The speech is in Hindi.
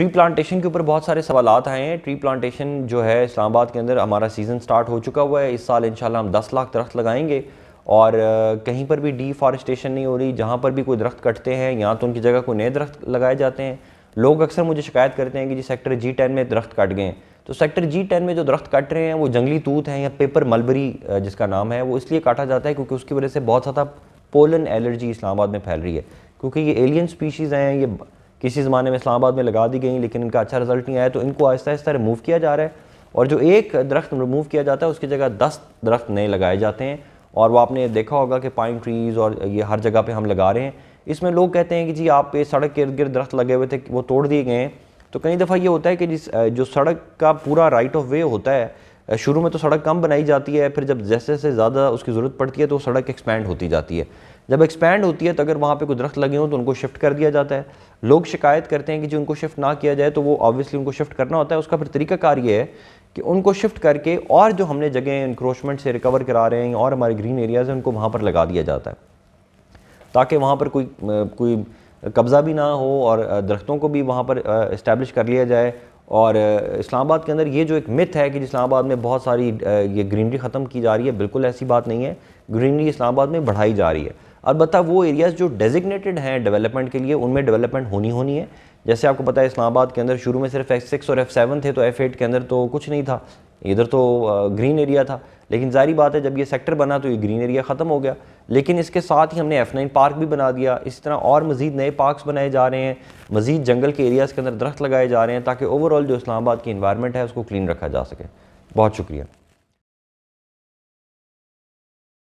ट्री प्लांटेशन के ऊपर बहुत सारे सवाल आए हैं ट्री प्लांटेशन जो है इस्लामाबाद के अंदर हमारा सीज़न स्टार्ट हो चुका हुआ है इस साल इंशाल्लाह हम 10 लाख दरख्त लगाएंगे और कहीं पर भी डीफॉरेस्टेशन नहीं हो रही जहाँ पर भी कोई दरख्त कटते हैं या तो उनकी जगह कोई नए दरख्त लगाए जाते हैं लोग अक्सर मुझे शिकायत करते हैं कि जी सेक्टर जी टेन में दरख्त कट गए तो सेक्टर जी टेन में जो दरख्त कट रहे हैं वो जंगली तूत हैं या पेपर मलबरी जिसका नाम है वो इसलिए काटा जाता है क्योंकि उसकी वजह से बहुत ज़्यादा पोलन एलर्जी इस्लामाबाद में फैल रही है क्योंकि ये एलियन स्पीशीज़ हैं ये किसी ज़माने में इस्लामाबाद में लगा दी गई लेकिन इनका अच्छा रिजल्ट नहीं आया तो इनको आहिस्ता आहिस्ता रिमूव किया जा रहा है और जो एक दरख्त रिमूव किया जाता है उसकी जगह दस दरख्त नए लगाए जाते हैं और वो आपने देखा होगा कि पाइन ट्रीज़ और ये हर जगह पर हम लगा रहे हैं इसमें लोग कहते हैं कि जी आप ये सड़क के इर्द गिर्द दरख्त लगे हुए थे वो तोड़ दिए गए हैं तो कई दफ़ा ये होता है कि जिस जो सड़क का पूरा राइट ऑफ वे होता है शुरू में तो सड़क कम बनाई जाती है फिर जब जैसे जैसे ज़्यादा उसकी ज़रूरत पड़ती है तो सड़क एक्सपेंड होती जाती है जब एक्सपैंड होती है तो अगर वहाँ पे कुछ दरख्त लगे हों तो उनको शिफ्ट कर दिया जाता है लोग शिकायत करते हैं कि जो उनको शिफ्ट ना किया जाए तो वो ऑब्वियसली उनको शिफ्ट करना होता है उसका फिर तरीकाकार ये है कि उनको शिफ्ट करके और जो हमने जगह इंक्रोचमेंट से रिकवर करा रहे हैं और हमारे ग्रीन एरियाज़ हैं उनको वहाँ पर लगा दिया जाता है ताकि वहाँ पर कोई कोई कब्ज़ा भी ना हो और दरख्तों को भी वहाँ पर इस्टेब्लिश कर लिया जाए और इस्लामाबाद के अंदर ये जो एक मिथ है कि इस्लामाबाद में बहुत सारी ये ग्रीनरी ख़त्म की जा रही है बिल्कुल ऐसी बात नहीं है ग्रीनरी इस्लामाबाद में बढ़ाई जा रही है और वो एरियाज़ जो डेजिग्नेटेड हैं डेवलपमेंट के लिए उनमें डेवलपमेंट होनी होनी है जैसे आपको पता है इस्लामाबाद के अंदर शुरू में सिर्फ एफ सिक्स और एफ़ सेवन थे तो एफ़ एट के अंदर तो कुछ नहीं था इधर तो ग्रीन एरिया था लेकिन जारी बात है जब ये सेक्टर बना तो ये ग्रीन एरिया ख़त्म हो गया लेकिन इसके साथ ही हमने एफ़ नाइन पार्क भी बना दिया इस तरह और मज़ीद नए पार्क्स बनाए जा रहे हैं मज़ीद जंगल के एरियाज़ के अंदर दरख्त लगाए जा रहे हैं ताकि ओवरऑल जो इस्लामाबाद की इन्वायरमेंट है उसको क्लीन रखा जा सके बहुत शुक्रिया